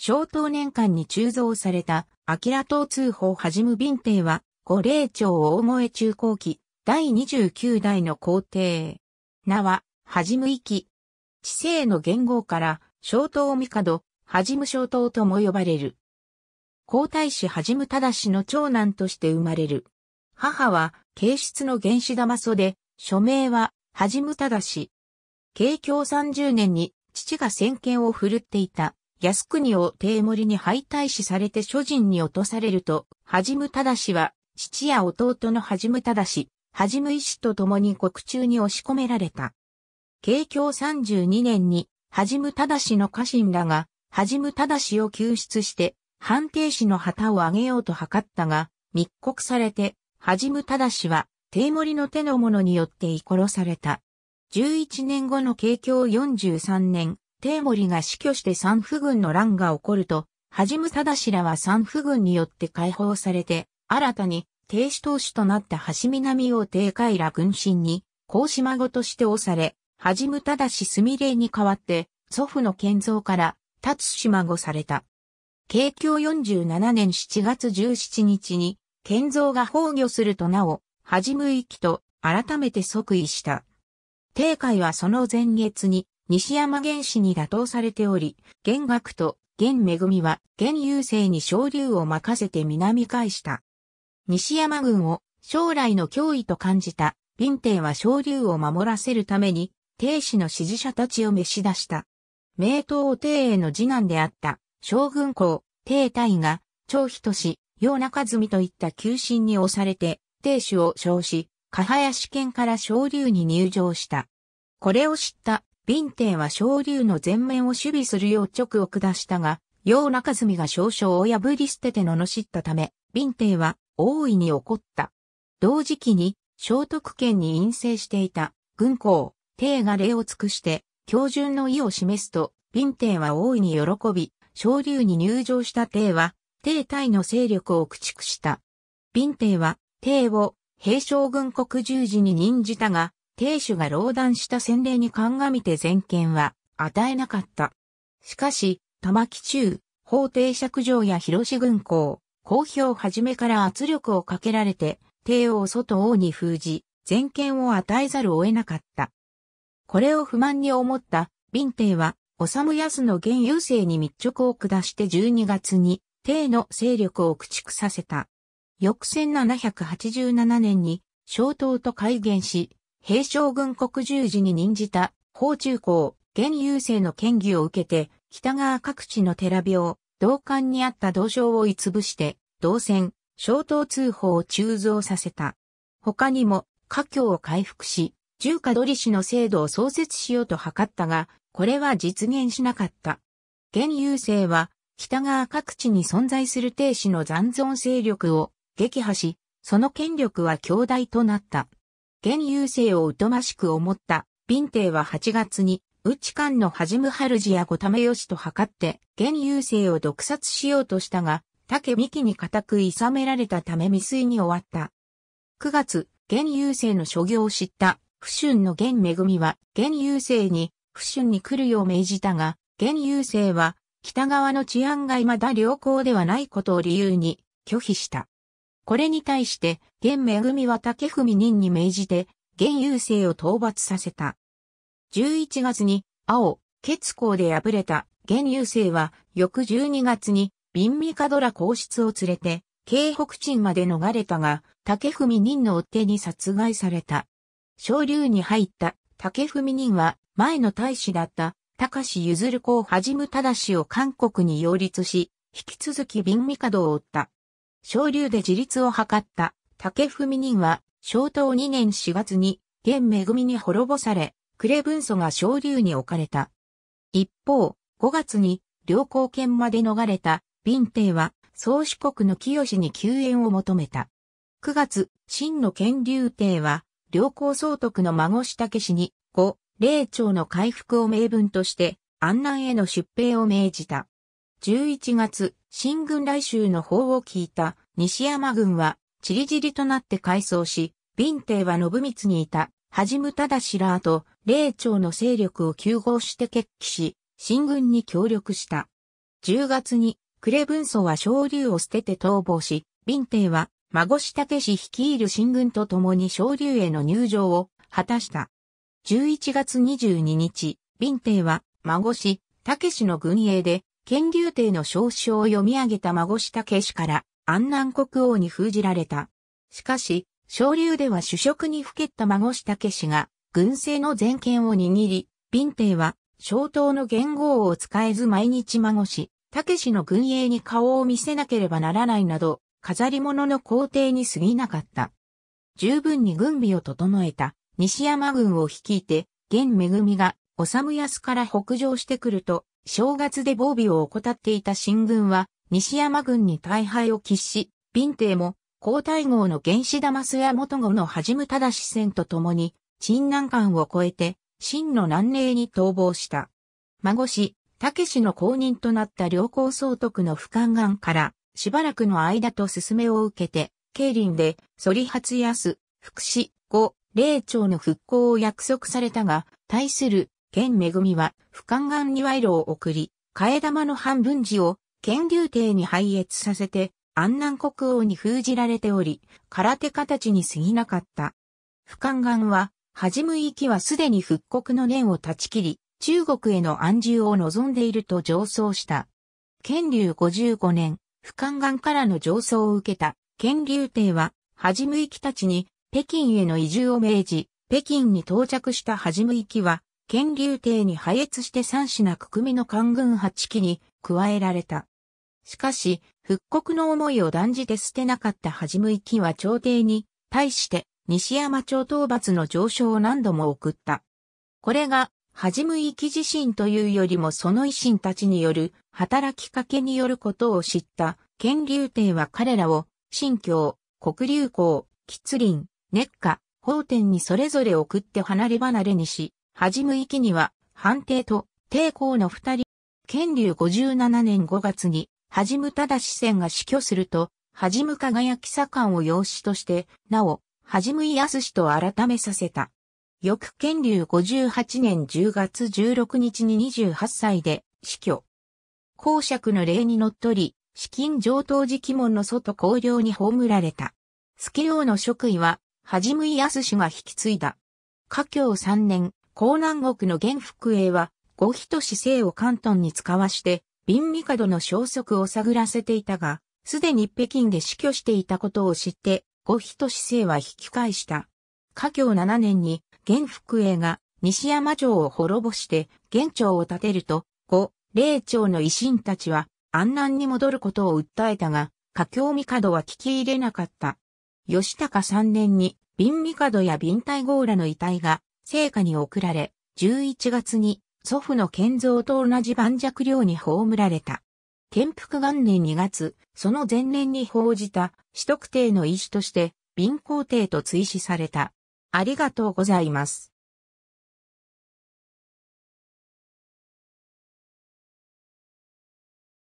小東年間に鋳造された、アキラ島通報はじむ便定は、五霊町大越中高期、第29代の皇帝。名は、はじむき。知性の元号から、小東帝、はじむ小東とも呼ばれる。皇太子はじむ正の長男として生まれる。母は、形質の原始玉祖で、署名は、はじむ正。慶教30年に、父が先見を振るっていた。安国を帝森に敗退死されて諸人に落とされると、はじむただしは、父や弟のはじむただし、はじむ医師と共に国中に押し込められた。慶教32年に、はじむただしの家臣らが、はじむただしを救出して、判定士の旗をあげようと図ったが、密告されて、はじむただしは、帝森の手の者によって居殺された。11年後の慶教43年、テ森モリが死去して三府軍の乱が起こると、はじむただしらは三府軍によって解放されて、新たに停止投主となった橋南を帝海ら軍神に、孔島ごとして押され、はじむただしすみれに代わって、祖父の建造から、立つ島ごされた。慶教47年7月17日に、建造が崩御するとなお、はじむ域と改めて即位した。帝会はその前月に、西山玄氏に打倒されており、玄学と玄恵は玄優勢に昇竜を任せて南返した。西山軍を将来の脅威と感じた、林帝は昇竜を守らせるために、帝氏の支持者たちを召し出した。名刀帝への次男であった将軍公、帝大が、張とし、陽中積といった急進に押されて、帝主を称し、下林県から昇竜に入城した。これを知ったビンテイは昇竜の前面を守備するよう直を下したが、楊中積が少々を破り捨てて罵ったため、ビンテイは大いに怒った。同時期に、聖徳県に陰性していた軍校、帝が礼を尽くして、標準の意を示すと、ビンテイは大いに喜び、昇竜に入場した帝は、帝隊の勢力を駆逐した。ビンテイは、帝を、平将軍国十字に任じたが、亭主が老断した洗礼に鑑みて全権は与えなかった。しかし、玉木中、法廷釈上や広志軍港、公表初めから圧力をかけられて、帝王外王に封じ、全権を与えざるを得なかった。これを不満に思った、敏帝は、やすの現優勢に密着を下して12月に、帝の勢力を駆逐させた。翌1787年に、小党と改元し、平将軍国十字に任じた、法中公、現優生の権議を受けて、北側各地の寺廟、道館にあった道場をい潰して、道船、消灯通報を鋳造させた。他にも、家境を回復し、重家取氏の制度を創設しようと図ったが、これは実現しなかった。現優生は、北側各地に存在する帝氏の残存勢力を撃破し、その権力は強大となった。現優勢を疎ましく思った、弁帝は8月に、内官のはじむはるじやごためよしと図って、現優勢を毒殺しようとしたが、竹幹に固くいさめられたため未遂に終わった。9月、現優勢の諸行を知った、不春の現恵は、現優勢に、不春に来るよう命じたが、現優勢は、北側の治安が未だ良好ではないことを理由に、拒否した。これに対して、現め組は竹文任に命じて、現優勢を討伐させた。11月に、青、血行で敗れた、現優勢は、翌12月に、貧味カドラ皇室を連れて、京北鎮まで逃れたが、竹文任の追手に殺害された。昇竜に入った竹文任は、前の大使だった、高志譲子をはじむ正を韓国に擁立し、引き続き貧味カドを追った。昇竜で自立を図った竹文人は、昭統2年4月に、現恵に滅ぼされ、呉文祖が昇竜に置かれた。一方、5月に、両高県まで逃れた、敏帝は、宗主国の清に救援を求めた。9月、真の剣流帝は、両高総督の孫下家氏に、5、霊長の回復を名分として、安南への出兵を命じた。11月、新軍来襲の報を聞いた西山軍は、散り散りとなって改装し、敏帝は信光にいた、はじむただしらと、霊長の勢力を急合して決起し、新軍に協力した。10月に、呉文祖は昇竜を捨てて逃亡し、敏帝は、孫氏武氏率いる新軍と共に昇竜への入場を果たした。11月22日、弁帝は、孫越、武氏の軍営で、乾隆帝の証書を読み上げた孫下家氏から安南国王に封じられた。しかし、昇流では主食にふけった孫下家氏が軍政の全権を握り、敏帝は小党の元号を使えず毎日孫氏、武氏の軍営に顔を見せなければならないなど、飾り物の皇帝に過ぎなかった。十分に軍備を整えた西山軍を率いて、現恵が、治安から北上してくると、正月で防備を怠っていた新軍は、西山軍に大敗を喫し、敏帝も、皇太后の原始玉末や元後のはじむ正戦と共に、陳南関を越えて、真の南寧に逃亡した。孫氏、武氏の公認となった良好総督の不官眼から、しばらくの間と勧めを受けて、慶林で、反り発安、福祉、後、霊長の復興を約束されたが、対する剣恵は、不観岸に賄賂を送り、替え玉の半分寺を、剣竜帝に配越させて、安南国王に封じられており、空手家たちに過ぎなかった。不観岸は、じむ息はすでに復刻の念を断ち切り、中国への安住を望んでいると上奏した。剣竜55年、不観岸からの上奏を受けた、剣竜帝は、じむ息たちに、北京への移住を命じ、北京に到着したじむ息は、建隆帝に破越して三品くくみの官軍八旗に加えられた。しかし、復刻の思いを断じて捨てなかったはじむいきは朝廷に対して西山町討伐の上昇を何度も送った。これが、はじむいき自身というよりもその維新たちによる働きかけによることを知った建隆帝は彼らを新教、国流港、吉林、熱火、法典にそれぞれ送って離れ離れにし、恥む息には、判定と抵抗の二人、権竜十七年五月に、恥むし戦が死去すると、恥む輝き左官を養子として、なお、恥むいやすしと改めさせた。翌権竜十八年十月十六日に二十八歳で死去。公爵の礼にのっとり、資金上等寺鬼門の外公領に葬られた。助王の職位は、はじむいやすしが引き継いだ。家境三年、江南国の元福栄は、五人と市政を関東に使わして、瓶門の消息を探らせていたが、すでに北京で死去していたことを知って、五人と市政は引き返した。華境7年に、元福栄が西山城を滅ぼして、元朝を建てると、五、霊朝の維新たちは、安南に戻ることを訴えたが、家境帝は聞き入れなかった。吉高3年に、瓶帝や瓶太号らの遺体が、成果に送られ、11月に祖父の健造と同じ盤石寮に葬られた。建福元年2月、その前年に報じた、死徳帝の遺志として、貧皇帝と追試された。ありがとうございます。